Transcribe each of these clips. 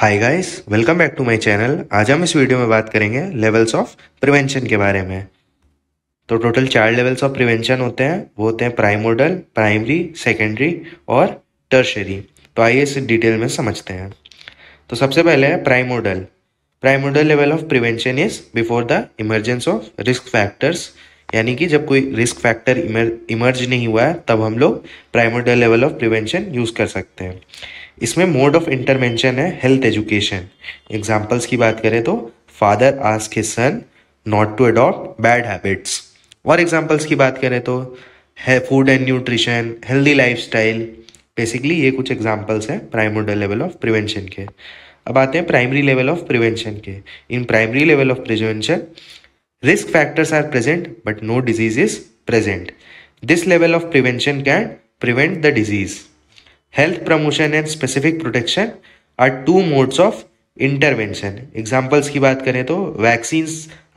Hi guys welcome back to my channel आज हम इस वीडियो में बात करेंगे लेवल्स ऑफ प्रिवेंशन के बारे में तो टोटल चार लेवल्स ऑफ प्रिवेंशन होते हैं वो होते हैं प्राइमोडल प्राइमरी सेकेंडरी और टर्शरी तो आइए इसे डिटेल में समझते हैं तो सबसे पहले है primordial primordial level of prevention is before the emergence of risk factors यानी कि जब कोई रिस्क फैक्टर इमर्ज नहीं हुआ है तब हम लोग primordial level of prevention use कर सकते हैं इसमें मोड ऑफ इंटरवेंशन है हेल्थ एजुकेशन एग्जाम्पल्स की बात करें तो father ask his son not to adopt bad habits और एग्जाम्पल्स की बात करें तो है food and nutrition healthy style basically ये कुछ एग्जाम्पल्स हैं प्राइमोडल लेवल ऑफ प्रिवेंशन के अब आते हैं प्राइमरी लेवल ऑफ प्रिवेंशन के in primary level of prevention Risk factors are present but no disease is present. This level of prevention can prevent the disease. Health promotion and specific protection are two modes of intervention examples ki baat kare to vaccines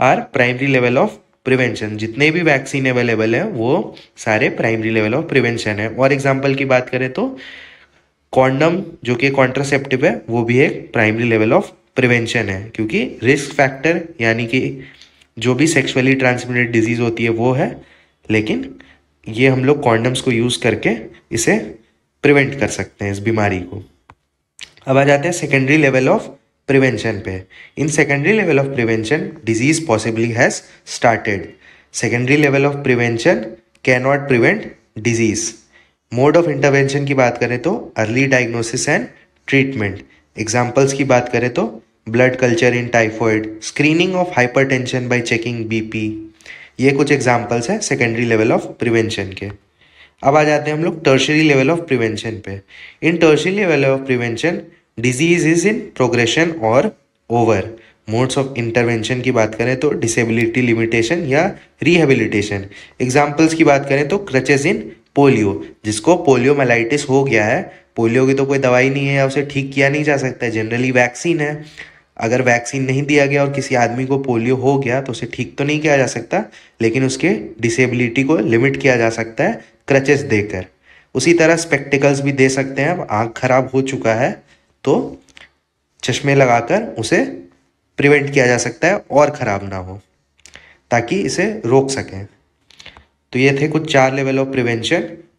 are primary level of prevention जितने भी vaccine available है वो सारे primary level of prevention है और example की बात करें तो कॉन्डम जो कि कॉन्ट्रासेप्टिव है वो भी एक प्राइमरी लेवल ऑफ प्रिवेंशन है क्योंकि रिस्क फैक्टर यानी कि जो भी सेक्सुअली ट्रांसमिटेड डिजीज़ होती है वो है लेकिन ये हम लोग कॉन्डम्स को यूज़ करके इसे प्रिवेंट कर सकते हैं इस बीमारी को अब आ जाते हैं सेकेंडरी लेवल ऑफ प्रिवेंशन पे in secondary level of prevention disease possibly has started secondary level of prevention can not prevent disease mode of intervention की बात करें तो early diagnosis and treatment examples की बात करें तो blood culture in typhoid screening of hypertension by checking BP ये कुछ एग्जाम्पल्स हैं सेकेंडरी लेवल ऑफ प्रिवेंशन के अब आ जाते हैं हम लोग टर्शरी लेवल ऑफ प्रिवेंशन पे in tertiary level of prevention disease is in progression और ओवर मोड्स ऑफ इंटरवेंशन की बात करें तो डिसेबिलिटी लिमिटेशन या रिहेबिलिटेशन एग्जाम्पल्स की बात करें तो क्रचेज इन पोलियो जिसको पोलियो मेलाइटिस हो गया है पोलियो की तो कोई दवाई नहीं है या उसे ठीक किया नहीं जा सकता है जनरली वैक्सीन है अगर वैक्सीन नहीं दिया गया और किसी आदमी को पोलियो हो गया तो उसे ठीक तो नहीं किया जा सकता लेकिन उसके डिसेबिलिटी को लिमिट किया जा सकता है क्रचेस देकर उसी तरह स्पेक्टिकल्स भी दे सकते हैं अब आँख खराब हो चुका है तो चश्मे लगाकर उसे प्रिवेंट किया जा सकता है और ख़राब ना हो ताकि इसे रोक सकें तो ये थे कुछ चार लेवल ऑफ प्रिवेंशन